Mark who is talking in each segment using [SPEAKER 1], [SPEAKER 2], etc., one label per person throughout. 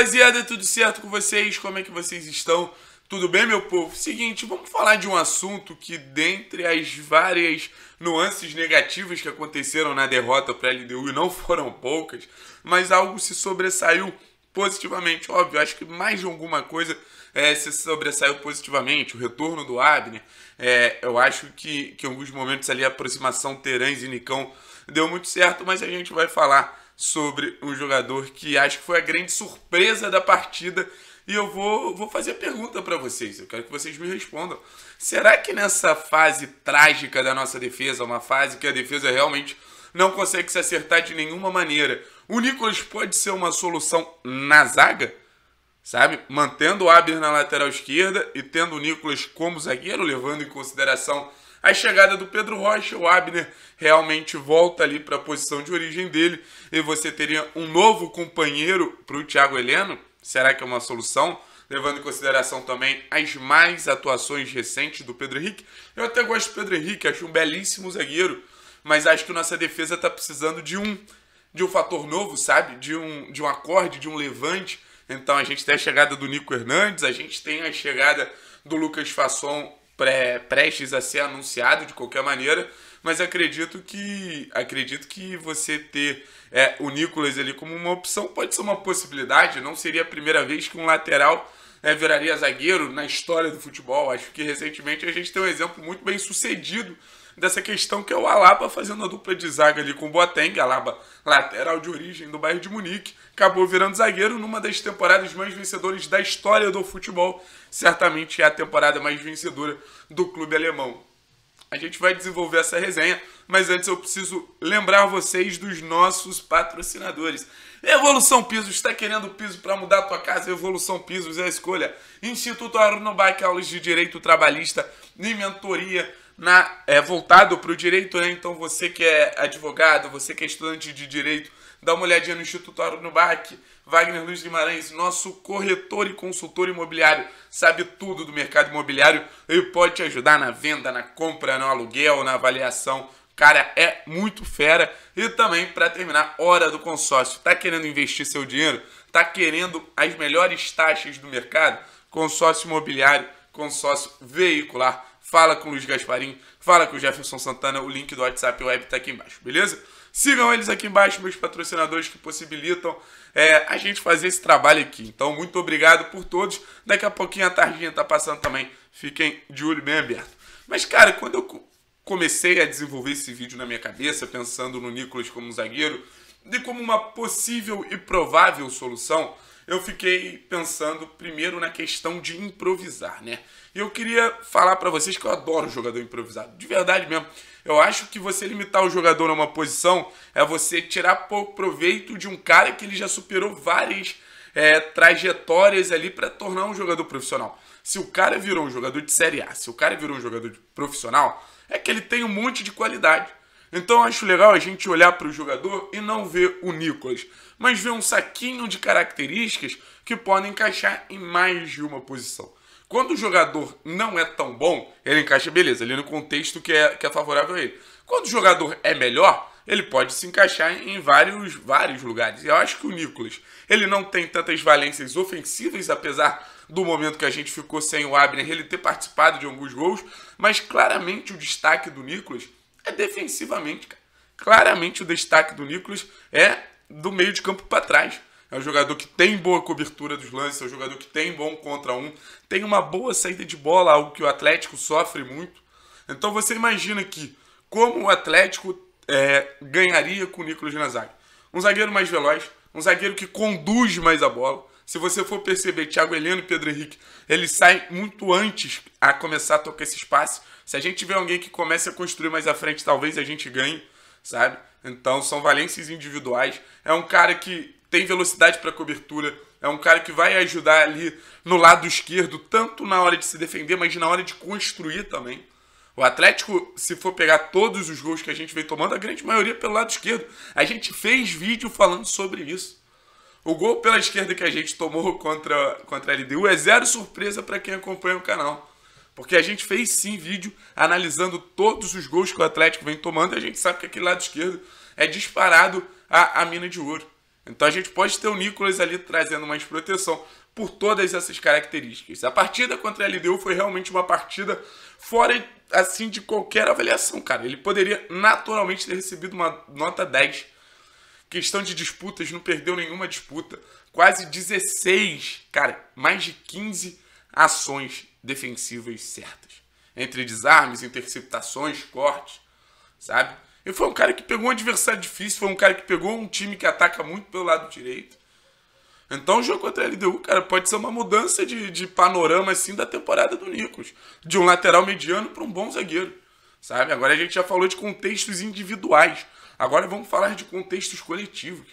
[SPEAKER 1] rapaziada, tudo certo com vocês? Como é que vocês estão? Tudo bem, meu povo? Seguinte, vamos falar de um assunto que, dentre as várias nuances negativas que aconteceram na derrota para a LDU, e não foram poucas, mas algo se sobressaiu positivamente. Óbvio, acho que mais de alguma coisa é, se sobressaiu positivamente. O retorno do Abner, é, eu acho que, que em alguns momentos ali a aproximação Terãs e Nicão deu muito certo, mas a gente vai falar sobre um jogador que acho que foi a grande surpresa da partida. E eu vou, vou fazer a pergunta para vocês, eu quero que vocês me respondam. Será que nessa fase trágica da nossa defesa, uma fase que a defesa realmente não consegue se acertar de nenhuma maneira, o Nicolas pode ser uma solução na zaga? Sabe? Mantendo o Aber na lateral esquerda e tendo o Nicolas como zagueiro, levando em consideração a chegada do Pedro Rocha, o Abner realmente volta ali para a posição de origem dele e você teria um novo companheiro para o Thiago Heleno. Será que é uma solução? Levando em consideração também as mais atuações recentes do Pedro Henrique. Eu até gosto do Pedro Henrique, acho um belíssimo zagueiro, mas acho que nossa defesa está precisando de um de um fator novo, sabe? De um, de um acorde, de um levante. Então a gente tem a chegada do Nico Hernandes, a gente tem a chegada do Lucas Fasson pré, prestes a ser anunciado de qualquer maneira, mas acredito que acredito que você ter é, o Nicolas ali como uma opção pode ser uma possibilidade. Não seria a primeira vez que um lateral é, viraria zagueiro na história do futebol. Acho que recentemente a gente tem um exemplo muito bem sucedido dessa questão que é o Alaba fazendo a dupla de zaga ali com o Boateng, Alaba lateral de origem do bairro de Munique, acabou virando zagueiro numa das temporadas mais vencedoras da história do futebol, certamente é a temporada mais vencedora do clube alemão. A gente vai desenvolver essa resenha, mas antes eu preciso lembrar vocês dos nossos patrocinadores. Evolução Pisos, está querendo piso para mudar a tua casa? Evolução Pisos é a escolha. Instituto Arno aulas de Direito Trabalhista e Mentoria na, é, voltado para o direito, né? Então você que é advogado, você que é estudante de direito, dá uma olhadinha no Instituto Nubac, Wagner Luiz Guimarães, nosso corretor e consultor imobiliário, sabe tudo do mercado imobiliário e pode te ajudar na venda, na compra, no aluguel, na avaliação. Cara, é muito fera. E também, para terminar, hora do consórcio. Tá querendo investir seu dinheiro? Tá querendo as melhores taxas do mercado? Consórcio imobiliário, consórcio veicular fala com o Luiz Gasparim, fala com o Jefferson Santana, o link do WhatsApp Web tá aqui embaixo, beleza? Sigam eles aqui embaixo, meus patrocinadores que possibilitam é, a gente fazer esse trabalho aqui. Então, muito obrigado por todos. Daqui a pouquinho a tardinha tá passando também. Fiquem de olho bem aberto. Mas, cara, quando eu comecei a desenvolver esse vídeo na minha cabeça, pensando no Nicolas como um zagueiro e como uma possível e provável solução, eu fiquei pensando primeiro na questão de improvisar, né? E eu queria falar para vocês que eu adoro jogador improvisado, de verdade mesmo. Eu acho que você limitar o jogador numa posição é você tirar pouco proveito de um cara que ele já superou várias é, trajetórias ali para tornar um jogador profissional. Se o cara virou um jogador de Série A, se o cara virou um jogador profissional, é que ele tem um monte de qualidade. Então acho legal a gente olhar para o jogador e não ver o Nicolas, mas ver um saquinho de características que podem encaixar em mais de uma posição. Quando o jogador não é tão bom, ele encaixa, beleza, ali no contexto que é, que é favorável a ele. Quando o jogador é melhor, ele pode se encaixar em vários, vários lugares. Eu acho que o Nicolas, ele não tem tantas valências ofensivas, apesar do momento que a gente ficou sem o Abner, ele ter participado de alguns gols, mas claramente o destaque do Nicolas é defensivamente. Claramente o destaque do Nicolas é do meio de campo para trás. É um jogador que tem boa cobertura dos lances, é um jogador que tem bom contra um, tem uma boa saída de bola, algo que o Atlético sofre muito. Então você imagina que como o Atlético é, ganharia com o Nicolas Nazário. Um zagueiro mais veloz, um zagueiro que conduz mais a bola, se você for perceber, Thiago Heleno e Pedro Henrique, eles saem muito antes a começar a tocar esse espaço. Se a gente tiver alguém que comece a construir mais à frente, talvez a gente ganhe, sabe? Então são valências individuais. É um cara que tem velocidade para cobertura, é um cara que vai ajudar ali no lado esquerdo, tanto na hora de se defender, mas na hora de construir também. O Atlético, se for pegar todos os gols que a gente vem tomando, a grande maioria é pelo lado esquerdo. A gente fez vídeo falando sobre isso. O gol pela esquerda que a gente tomou contra, contra a LDU é zero surpresa para quem acompanha o canal. Porque a gente fez sim vídeo analisando todos os gols que o Atlético vem tomando e a gente sabe que aquele lado esquerdo é disparado a, a mina de ouro. Então a gente pode ter o Nicolas ali trazendo mais proteção por todas essas características. A partida contra a LDU foi realmente uma partida fora assim de qualquer avaliação, cara. Ele poderia naturalmente ter recebido uma nota 10 Questão de disputas, não perdeu nenhuma disputa. Quase 16, cara, mais de 15 ações defensivas certas. Entre desarmes, interceptações, cortes, sabe? E foi um cara que pegou um adversário difícil, foi um cara que pegou um time que ataca muito pelo lado direito. Então o jogo contra a LDU, cara, pode ser uma mudança de, de panorama assim da temporada do Nicos. De um lateral mediano para um bom zagueiro. Sabe? Agora a gente já falou de contextos individuais. Agora vamos falar de contextos coletivos.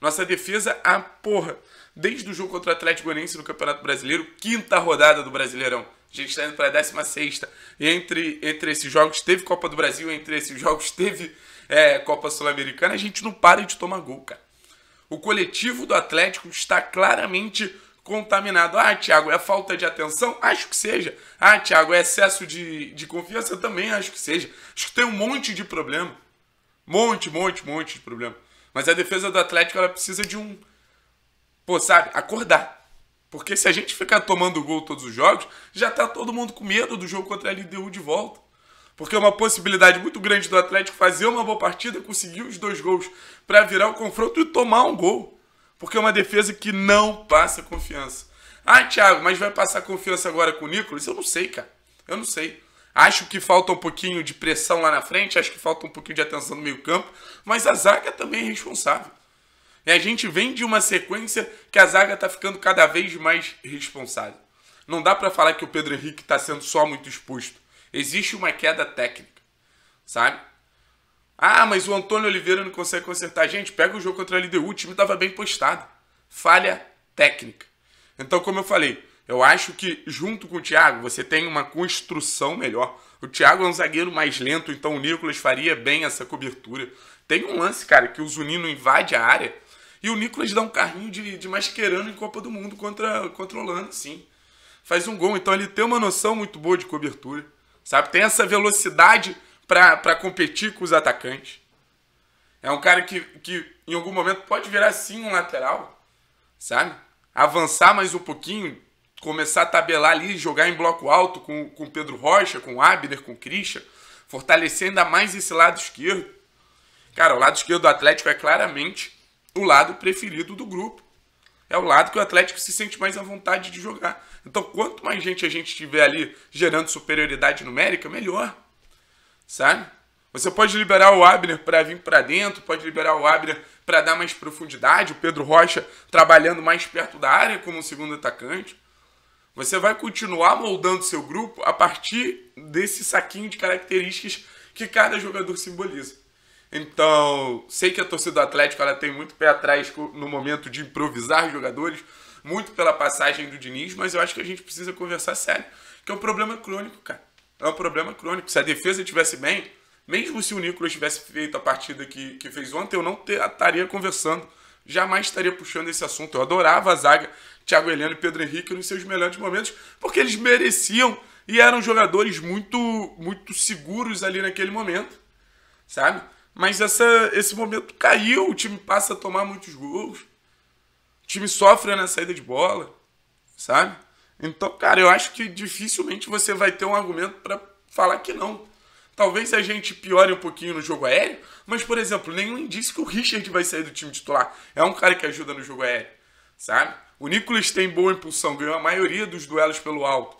[SPEAKER 1] Nossa defesa, a porra, desde o jogo contra o Atlético Goianiense no Campeonato Brasileiro, quinta rodada do Brasileirão. A gente está indo para a 16. E entre, entre esses jogos teve Copa do Brasil, entre esses jogos teve é, Copa Sul-Americana. A gente não para de tomar gol, cara. O coletivo do Atlético está claramente contaminado. Ah, Thiago, é falta de atenção? Acho que seja. Ah, Thiago, é excesso de, de confiança? também acho que seja. Acho que tem um monte de problema. Monte, monte, monte de problema. Mas a defesa do Atlético ela precisa de um. Pô, sabe? Acordar. Porque se a gente ficar tomando gol todos os jogos, já tá todo mundo com medo do jogo contra a LDU de volta. Porque é uma possibilidade muito grande do Atlético fazer uma boa partida, conseguir os dois gols para virar o confronto e tomar um gol. Porque é uma defesa que não passa confiança. Ah, Thiago, mas vai passar confiança agora com o Nicolas? Eu não sei, cara. Eu não sei. Acho que falta um pouquinho de pressão lá na frente, acho que falta um pouquinho de atenção no meio-campo, mas a zaga também é responsável. E a gente vem de uma sequência que a zaga está ficando cada vez mais responsável. Não dá para falar que o Pedro Henrique está sendo só muito exposto. Existe uma queda técnica, sabe? Ah, mas o Antônio Oliveira não consegue consertar. Gente, pega o jogo contra a LDU, o time estava bem postado. Falha técnica. Então, como eu falei, eu acho que junto com o Thiago você tem uma construção melhor. O Thiago é um zagueiro mais lento, então o Nicolas faria bem essa cobertura. Tem um lance, cara, que o Zunino invade a área e o Nicolas dá um carrinho de, de masquerando em Copa do Mundo contra, controlando, Holanda, sim. Faz um gol, então ele tem uma noção muito boa de cobertura, sabe? Tem essa velocidade para competir com os atacantes. É um cara que, que em algum momento pode virar sim um lateral, sabe? Avançar mais um pouquinho, começar a tabelar ali, jogar em bloco alto com, com Pedro Rocha, com Abner, com Christian, fortalecer ainda mais esse lado esquerdo. Cara, o lado esquerdo do Atlético é claramente o lado preferido do grupo. É o lado que o Atlético se sente mais à vontade de jogar. Então, quanto mais gente a gente tiver ali gerando superioridade numérica, melhor. Sabe? Você pode liberar o Abner para vir para dentro, pode liberar o Abner para dar mais profundidade, o Pedro Rocha trabalhando mais perto da área como segundo atacante. Você vai continuar moldando seu grupo a partir desse saquinho de características que cada jogador simboliza. Então, sei que a torcida do Atlético ela tem muito pé atrás no momento de improvisar jogadores, muito pela passagem do Diniz, mas eu acho que a gente precisa conversar sério, que é um problema crônico, cara. É um problema crônico. Se a defesa estivesse bem, mesmo se o Nicolas tivesse feito a partida que, que fez ontem, eu não estaria conversando jamais estaria puxando esse assunto. Eu adorava a zaga Thiago Heleno e Pedro Henrique nos seus melhores momentos, porque eles mereciam e eram jogadores muito muito seguros ali naquele momento, sabe? Mas essa, esse momento caiu, o time passa a tomar muitos gols, o time sofre na saída de bola, sabe? Então, cara, eu acho que dificilmente você vai ter um argumento para falar que não. Talvez a gente piore um pouquinho no jogo aéreo, mas, por exemplo, nenhum indício que o Richard vai sair do time titular. É um cara que ajuda no jogo aéreo, sabe? O Nicolas tem boa impulsão, ganhou a maioria dos duelos pelo alto.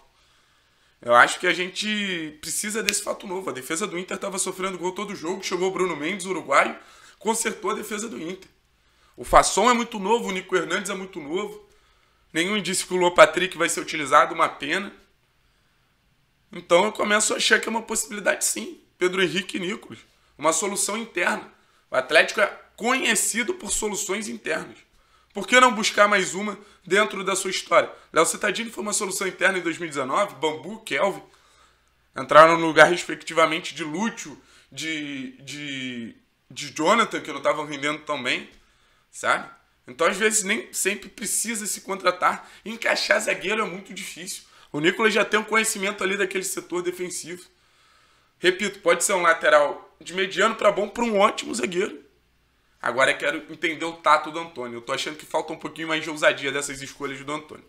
[SPEAKER 1] Eu acho que a gente precisa desse fato novo. A defesa do Inter estava sofrendo gol todo jogo, chegou o Bruno Mendes, uruguaio, consertou a defesa do Inter. O Fasson é muito novo, o Nico Hernandes é muito novo. Nenhum indício que o Lô Patrick vai ser utilizado, uma pena. Então eu começo a achar que é uma possibilidade sim. Pedro Henrique e Nicolas. Uma solução interna. O Atlético é conhecido por soluções internas. Por que não buscar mais uma dentro da sua história? Léo Cittadini foi uma solução interna em 2019, Bambu, Kelvin. Entraram no lugar, respectivamente, de Lúcio, de, de, de Jonathan, que não estavam rendendo tão bem, sabe? Então, às vezes, nem sempre precisa se contratar. Encaixar zagueiro é muito difícil. O Nicolas já tem um conhecimento ali daquele setor defensivo. Repito, pode ser um lateral de mediano para bom para um ótimo zagueiro. Agora eu quero entender o tato do Antônio. Eu tô achando que falta um pouquinho mais de ousadia dessas escolhas do Antônio.